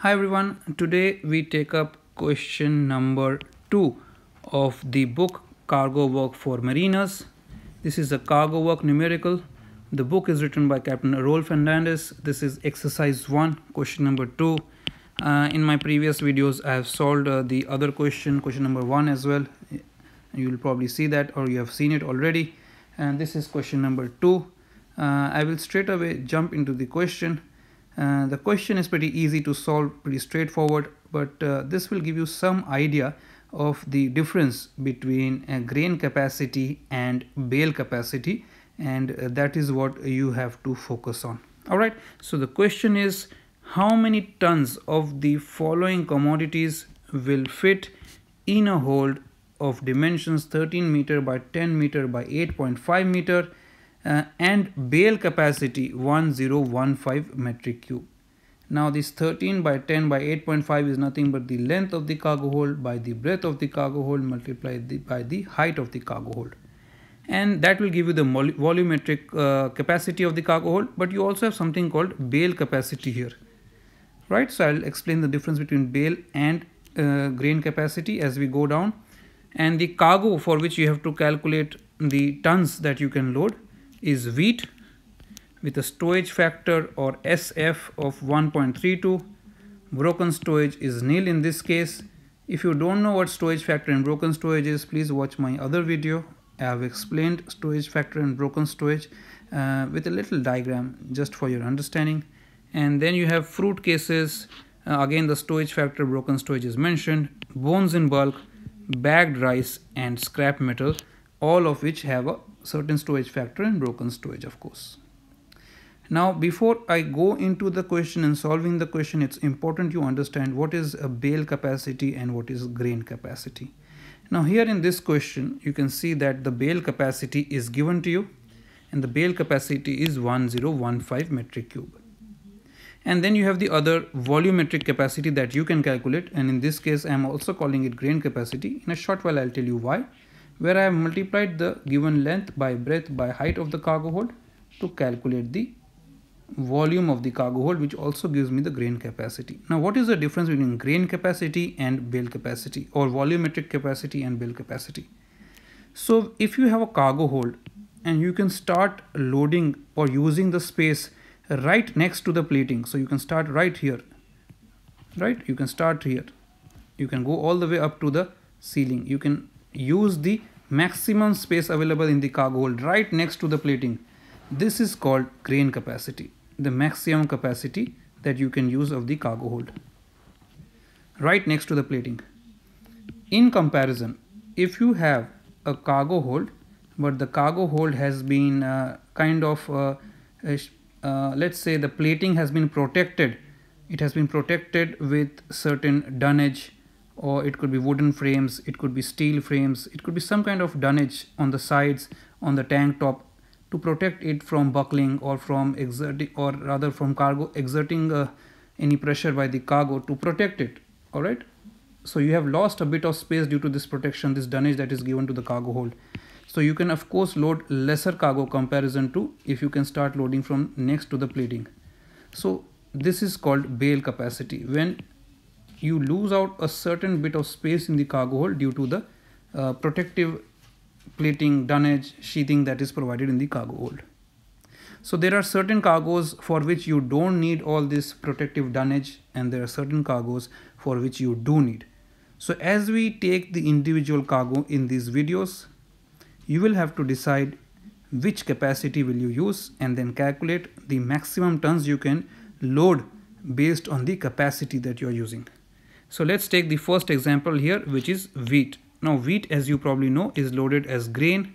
Hi everyone, today we take up question number 2 of the book Cargo Work for Mariners. This is a cargo work numerical. The book is written by Captain Rolf Hernandez. This is exercise 1, question number 2. Uh, in my previous videos, I have solved uh, the other question, question number 1 as well. You will probably see that or you have seen it already. And this is question number 2. Uh, I will straight away jump into the question and uh, the question is pretty easy to solve, pretty straightforward, but uh, this will give you some idea of the difference between a grain capacity and bale capacity and uh, that is what you have to focus on. Alright, so the question is how many tons of the following commodities will fit in a hold of dimensions 13 meter by 10 meter by 8.5 meter uh, and bale capacity 1015 metric cube. Now this 13 by 10 by 8.5 is nothing but the length of the cargo hold by the breadth of the cargo hold multiplied by the height of the cargo hold. And that will give you the volumetric uh, capacity of the cargo hold but you also have something called bale capacity here. Right, so I'll explain the difference between bale and uh, grain capacity as we go down and the cargo for which you have to calculate the tons that you can load is wheat with a stowage factor or SF of 1.32. Broken stowage is nil in this case. If you don't know what stowage factor and broken stowage is, please watch my other video. I have explained stowage factor and broken stowage uh, with a little diagram just for your understanding. And then you have fruit cases. Uh, again, the stowage factor, broken stowage is mentioned. Bones in bulk, bagged rice and scrap metal, all of which have a certain storage factor and broken storage of course. Now before I go into the question and solving the question it's important you understand what is a bale capacity and what is grain capacity. Now here in this question you can see that the bale capacity is given to you and the bale capacity is 1015 metric cube. And then you have the other volumetric capacity that you can calculate and in this case I am also calling it grain capacity. In a short while I'll tell you why where I have multiplied the given length by breadth by height of the cargo hold to calculate the volume of the cargo hold which also gives me the grain capacity. Now what is the difference between grain capacity and bale capacity or volumetric capacity and bale capacity? So if you have a cargo hold and you can start loading or using the space right next to the plating. So you can start right here, right? You can start here. You can go all the way up to the ceiling. You can use the maximum space available in the cargo hold right next to the plating. This is called crane capacity, the maximum capacity that you can use of the cargo hold right next to the plating. In comparison, if you have a cargo hold but the cargo hold has been uh, kind of uh, uh, let's say the plating has been protected it has been protected with certain dunnage or it could be wooden frames, it could be steel frames, it could be some kind of dunnage on the sides, on the tank top to protect it from buckling or from exerting or rather from cargo exerting uh, any pressure by the cargo to protect it all right so you have lost a bit of space due to this protection this dunnage that is given to the cargo hold so you can of course load lesser cargo comparison to if you can start loading from next to the plating so this is called bale capacity when you lose out a certain bit of space in the cargo hold due to the uh, protective plating, dunnage, sheathing that is provided in the cargo hold. So there are certain cargoes for which you don't need all this protective dunnage and there are certain cargoes for which you do need. So as we take the individual cargo in these videos, you will have to decide which capacity will you use and then calculate the maximum tons you can load based on the capacity that you are using. So let's take the first example here which is wheat. Now wheat as you probably know is loaded as grain.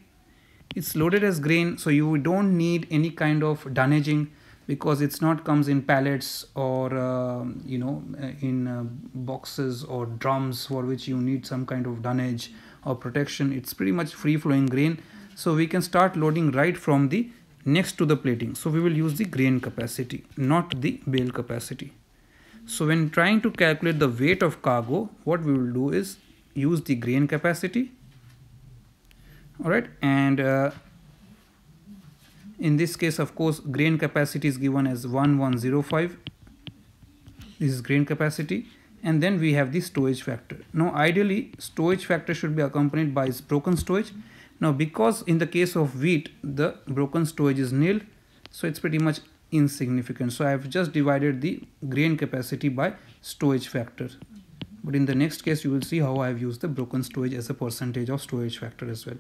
It's loaded as grain so you don't need any kind of dunnaging because it's not comes in pallets or uh, you know uh, in uh, boxes or drums for which you need some kind of dunnage or protection. It's pretty much free flowing grain. So we can start loading right from the next to the plating. So we will use the grain capacity not the bale capacity. So when trying to calculate the weight of cargo, what we will do is use the grain capacity. All right, and uh, in this case, of course, grain capacity is given as 1105. This is grain capacity. And then we have the stowage factor. Now, ideally, stowage factor should be accompanied by its broken stowage. Now, because in the case of wheat, the broken stowage is nil, so it's pretty much insignificant. So I have just divided the grain capacity by stowage factor. But in the next case, you will see how I have used the broken stowage as a percentage of stowage factor as well.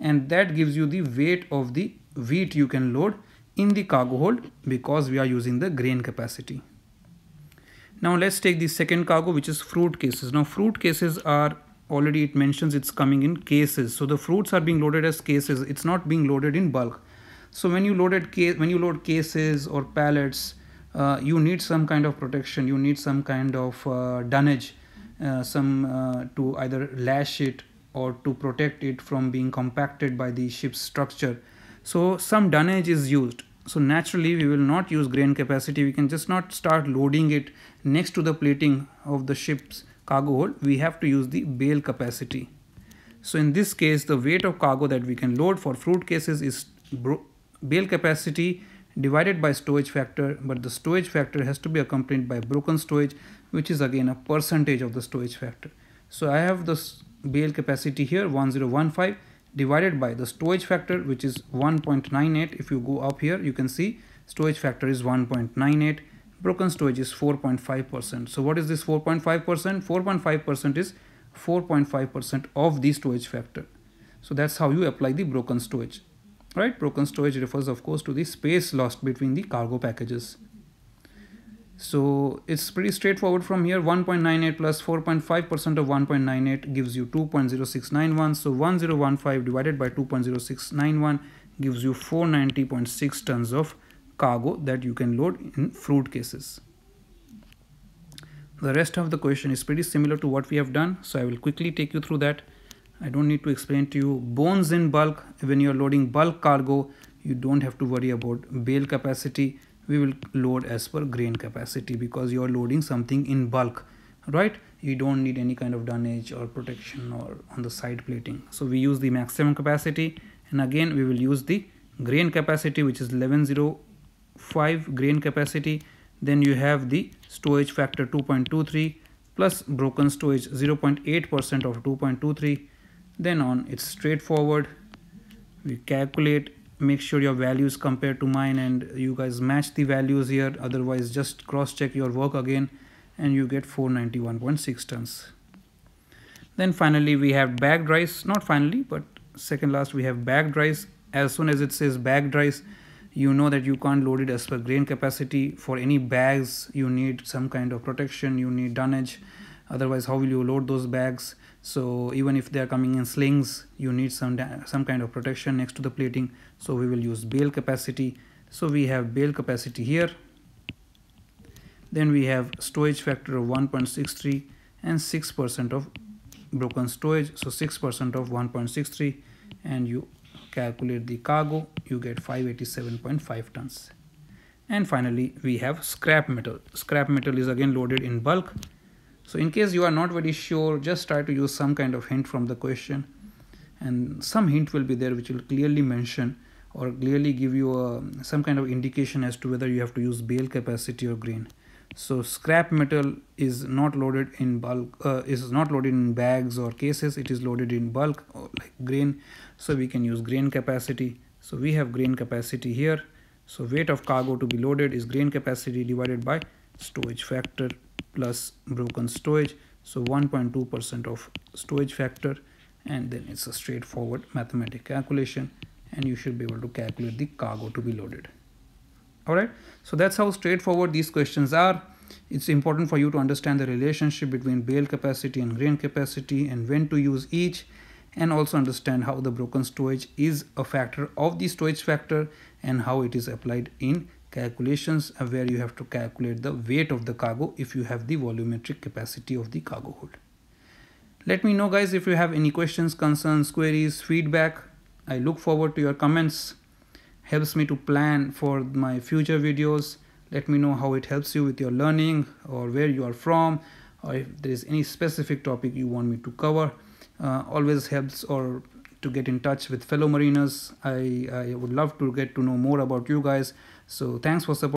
And that gives you the weight of the wheat you can load in the cargo hold because we are using the grain capacity. Now let's take the second cargo which is fruit cases. Now fruit cases are already it mentions it's coming in cases. So the fruits are being loaded as cases. It's not being loaded in bulk. So when you loaded case, when you load cases or pallets, uh, you need some kind of protection. You need some kind of uh, dunnage, uh, some uh, to either lash it or to protect it from being compacted by the ship's structure. So some dunnage is used. So naturally we will not use grain capacity. We can just not start loading it next to the plating of the ship's cargo hold. We have to use the bale capacity. So in this case, the weight of cargo that we can load for fruit cases is Bale capacity divided by stowage factor but the stowage factor has to be accompanied by broken stowage which is again a percentage of the stowage factor so i have this bale capacity here 1015 divided by the stowage factor which is 1.98 if you go up here you can see stowage factor is 1.98 broken stowage is 4.5 percent so what is this 4.5 percent 4.5 percent is 4.5 percent of the stowage factor so that's how you apply the broken stowage right broken stowage refers of course to the space lost between the cargo packages so it's pretty straightforward from here 1.98 plus 4.5 percent of 1.98 gives you 2.0691 so 1015 divided by 2.0691 gives you 490.6 tons of cargo that you can load in fruit cases the rest of the question is pretty similar to what we have done so i will quickly take you through that I don't need to explain to you bones in bulk when you're loading bulk cargo you don't have to worry about bale capacity we will load as per grain capacity because you're loading something in bulk right you don't need any kind of dunnage or protection or on the side plating so we use the maximum capacity and again we will use the grain capacity which is 1105 grain capacity then you have the stowage factor 2.23 plus broken stowage 0.8 percent of 2.23 then on it's straightforward we calculate make sure your values compare to mine and you guys match the values here otherwise just cross check your work again and you get 491.6 tons then finally we have bagged rice not finally but second last we have bagged rice as soon as it says bagged rice you know that you can't load it as per grain capacity for any bags you need some kind of protection you need dunnage otherwise how will you load those bags so even if they are coming in slings you need some some kind of protection next to the plating so we will use bale capacity so we have bale capacity here then we have storage factor of 1.63 and 6% of broken storage so 6% of 1.63 and you calculate the cargo you get 587.5 tons and finally we have scrap metal scrap metal is again loaded in bulk so in case you are not very sure, just try to use some kind of hint from the question and some hint will be there which will clearly mention or clearly give you a, some kind of indication as to whether you have to use bale capacity or grain. So scrap metal is not loaded in bulk, uh, is not loaded in bags or cases, it is loaded in bulk like grain. So we can use grain capacity. So we have grain capacity here. So weight of cargo to be loaded is grain capacity divided by stowage factor plus broken stowage so 1.2 percent of stowage factor and then it's a straightforward mathematic calculation and you should be able to calculate the cargo to be loaded all right so that's how straightforward these questions are it's important for you to understand the relationship between bale capacity and grain capacity and when to use each and also understand how the broken stowage is a factor of the stowage factor and how it is applied in calculations uh, where you have to calculate the weight of the cargo if you have the volumetric capacity of the cargo hold. Let me know guys if you have any questions, concerns, queries, feedback. I look forward to your comments. Helps me to plan for my future videos. Let me know how it helps you with your learning or where you are from or if there is any specific topic you want me to cover. Uh, always helps or to get in touch with fellow mariners. I, I would love to get to know more about you guys. So thanks for supporting.